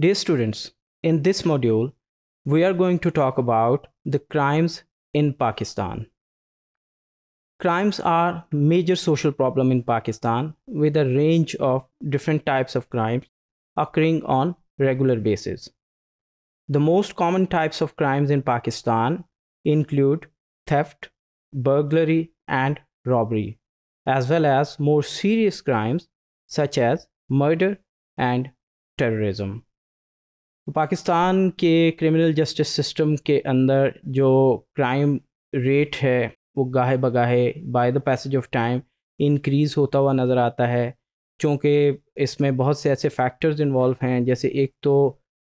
Dear students, in this module, we are going to talk about the crimes in Pakistan. Crimes are major social problem in Pakistan with a range of different types of crimes occurring on regular basis. The most common types of crimes in Pakistan include theft, burglary and robbery, as well as more serious crimes such as murder and terrorism. तो पाकिस्तान के criminal justice system के अंदर जो crime rate है वो गाहे बगाहे by the passage of time increase होता हुआ नज़र आता है चूँकि इसमें बहुत से ऐसे फैक्टर्स इन्वॉल्व हैं जैसे एक तो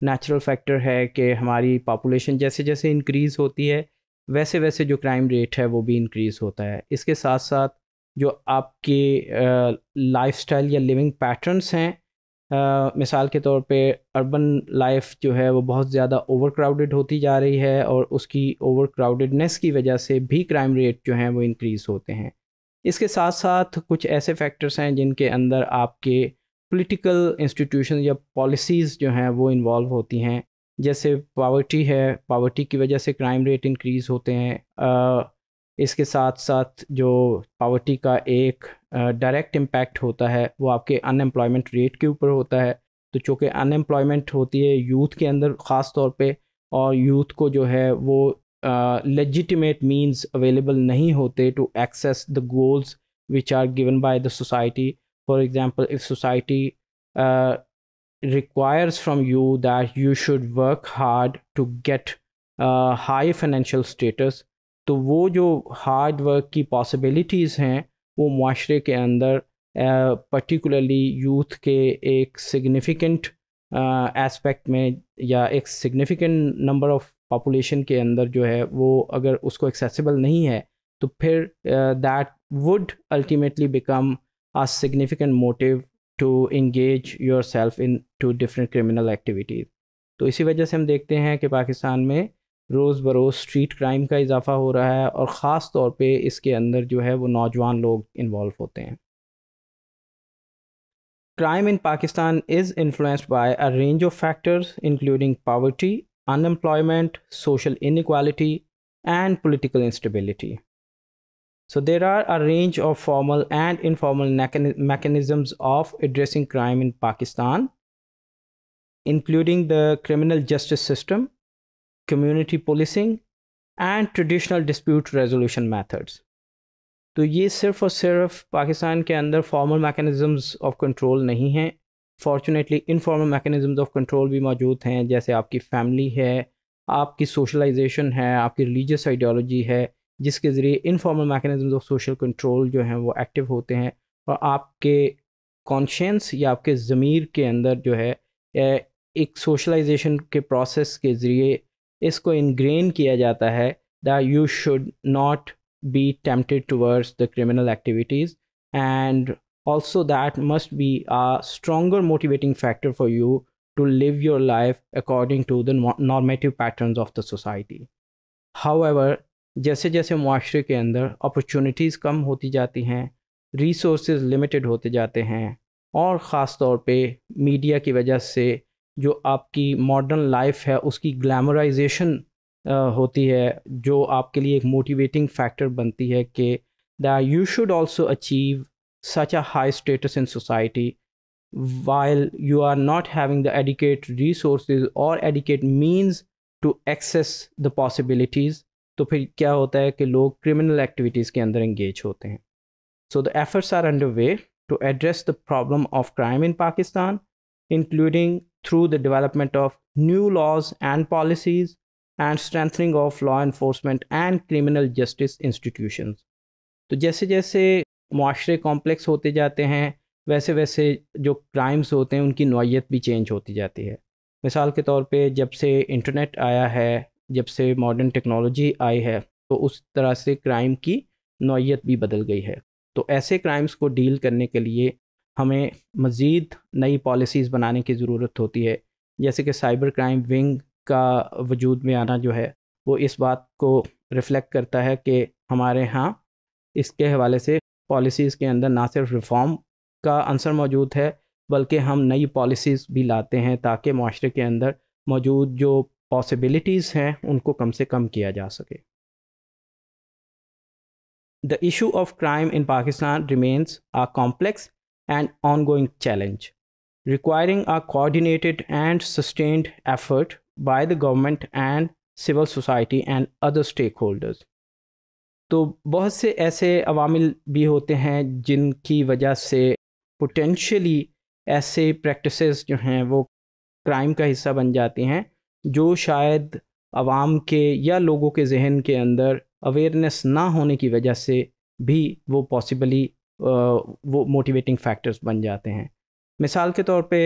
नेचुरल फैक्टर है कि हमारी पॉपुलेशन जैसे जैसे इंक्रीज़ होती है वैसे वैसे जो क्राइम रेट है वो भी इंक्रीज़ होता है इसके साथ साथ जो आपके लाइफ या लिविंग पैटर्नस हैं मिसाल के तौर पे अर्बन लाइफ जो है वो बहुत ज़्यादा ओवर क्राउडेड होती जा रही है और उसकी ओवर क्राउडेडनेस की वजह से भी क्राइम रेट जो हैं वो इंक्रीज़ होते हैं इसके साथ साथ कुछ ऐसे फैक्टर्स हैं जिनके अंदर आपके पॉलिटिकल इंस्टीट्यूशन या पॉलिसीज़ जो हैं वो इन्वॉल्व होती हैं जैसे पावर्टी है पावर्टी की वजह से क्राइम रेट इंक्रीज़ होते हैं आ, इसके साथ साथ जो पावर्टी का एक डायरेक्ट इम्पैक्ट होता है वो आपके अनएम्प्लॉयमेंट रेट के ऊपर होता है तो चूँकि अनएम्प्लॉयमेंट होती है यूथ के अंदर ख़ास तौर पर और यूथ को जो है वो लेजिटिमेट मीन्स अवेलेबल नहीं होते to access the goals which are given by the society for example if society requires from you that you should work hard to get high financial status तो वो जो hard work की possibilities हैं वो माशरे के अंदर पर्टिकुलरली यूथ के एक सिग्निफिकेंट एस्पेक्ट में या एक सिग्निफिकेंट नंबर ऑफ़ पॉपुलेशन के अंदर जो है वो अगर उसको एक्सेसिबल नहीं है तो फिर that would ultimately become a significant motive to engage yourself into different criminal activities तो इसी वजह से हम देखते हैं कि पाकिस्तान में रोज़ बरोज़ स्ट्रीट क्राइम का इजाफा हो रहा है और ख़ास तौर पे इसके अंदर जो है वो नौजवान लोग इन्वॉल्व होते हैं crime in Pakistan is influenced by a range of factors including poverty unemployment social inequality and political instability so there are a range of formal and informal mechanisms of addressing crime in Pakistan including the criminal justice system community policing and traditional dispute resolution methods तो ये सिर्फ और सिर्फ पाकिस्तान के अंदर formal mechanisms of control नहीं हैं fortunately informal mechanisms of control भी मौजूद हैं जैसे आपकी फैमिली है आपकी सोशलाइजेशन है आपकी रिलीजियस आइडियोलॉजी है जिसके ज़रिए informal mechanisms of social control जो हैं वो एक्टिव होते हैं और आपके कॉन्शेंस या आपके ज़मीर के अंदर जो है एक सोशलाइजेशन के प्रोसेस के ज़रिए इसको इनग्रेन किया जाता है that you should not be tempted towards the criminal activities and also that must be a stronger motivating factor for you to live your life according to the normative pattern of the society however जैसे जैसे माशरे के अंदर opportunities कम होती जाती हैं resource limited होते जाते हैं और ख़ास तौर पर मीडिया की वजह से जो आपकी मॉडर्न लाइफ है उसकी ग्लैमराइजेशन होती है जो आपके लिए एक मोटिवेटिंग फैक्टर बनती है कि that you should also achieve such a high status in society while you are not having the adequate resource और adequate means to access the possibilities तो फिर क्या होता है कि लोग क्रिमिनल एक्टिविटीज़ के अंदर इंगेज होते हैं so the efforts are under way to address the problem of crime in Pakistan including through the development of new laws and policies and strengthening of law enforcement and criminal justice institutions. तो जैसे जैसे माशरे complex होते जाते हैं वैसे वैसे जो क्राइम्स होते हैं उनकी नोयत भी चेंज होती जाती है मिसाल के तौर पे जब से इंटरनेट आया है जब से मॉडर्न टेक्नोलॉजी आई है तो उस तरह से क्राइम की नोयत भी बदल गई है तो ऐसे क्राइम्स को डील करने के लिए हमें मज़ीद नई पॉलिसीज़ बनाने की ज़रूरत होती है जैसे कि साइबर क्राइम विंग का वजूद में आना जो है वो इस बात को रिफ्लेक्ट करता है कि हमारे यहाँ इसके हवाले से पॉलिसीज़ के अंदर ना सिर्फ रिफॉर्म का आंसर मौजूद है बल्कि हम नई पॉलिसीज़ भी लाते हैं ताकि माशरे के अंदर मौजूद जो पॉसिबिलिटीज़ हैं उनको कम से कम किया जा सके the issue of crime in Pakistan remains a complex and ongoing challenge, requiring a coordinated and sustained effort by the government and civil society and other stakeholders. तो बहुत से ऐसे अवामिल भी होते हैं जिनकी वजह से पोटेंशली ऐसे प्रैक्टिसेस जो हैं वो क्राइम का हिस्सा बन जाती हैं जो शायद आवाम के या लोगों के जहन के अंदर अवेयरनेस ना होने की वजह से भी वो पॉसिबली वो मोटिवेटिंग फैक्टर्स बन जाते हैं मिसाल के तौर पे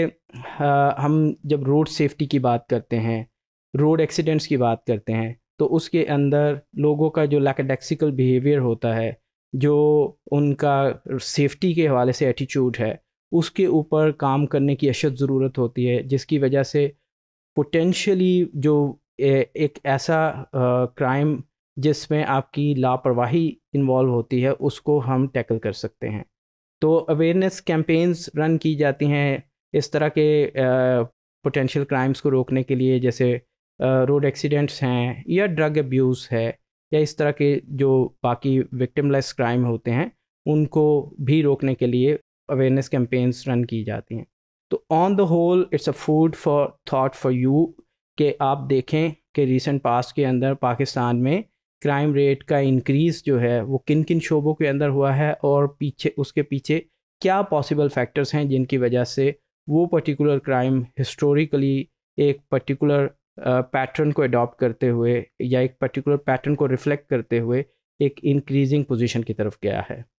हम जब रोड सेफ्टी की बात करते हैं रोड एक्सीडेंट्स की बात करते हैं तो उसके अंदर लोगों का जो लैकडेक्सिकल बिहेवियर होता है जो उनका सेफ्टी के हवाले से एटीट्यूड है उसके ऊपर काम करने की अशद ज़रूरत होती है जिसकी वजह से पोटेंशली जो ए, एक ऐसा क्राइम जिसमें आपकी लापरवाही इन्वॉल्व होती है उसको हम टैकल कर सकते हैं तो अवेयरनेस कैंपेन्स रन की जाती हैं इस तरह के पोटेंशियल क्राइम्स को रोकने के लिए जैसे रोड एक्सीडेंट्स हैं या ड्रग अब्यूज़ है या इस तरह के जो बाकी विक्टिमलेस क्राइम होते हैं उनको भी रोकने के लिए अवेयरनेस कैंपेन्स रन की जाती हैं तो on the whole it's a food for thought for you कि आप देखें कि रिसेंट पास के अंदर पाकिस्तान में क्राइम रेट का इंक्रीज़ जो है वो किन किन शोबों के अंदर हुआ है और पीछे उसके पीछे क्या पॉसिबल फैक्टर्स हैं जिनकी वजह से वो पर्टिकुलर क्राइम हिस्टोरिकली एक पर्टिकुलर पैटर्न को अडॉप्ट करते हुए या एक पर्टिकुलर पैटर्न को रिफ्लेक्ट करते हुए एक इंक्रीजिंग पोजीशन की तरफ गया है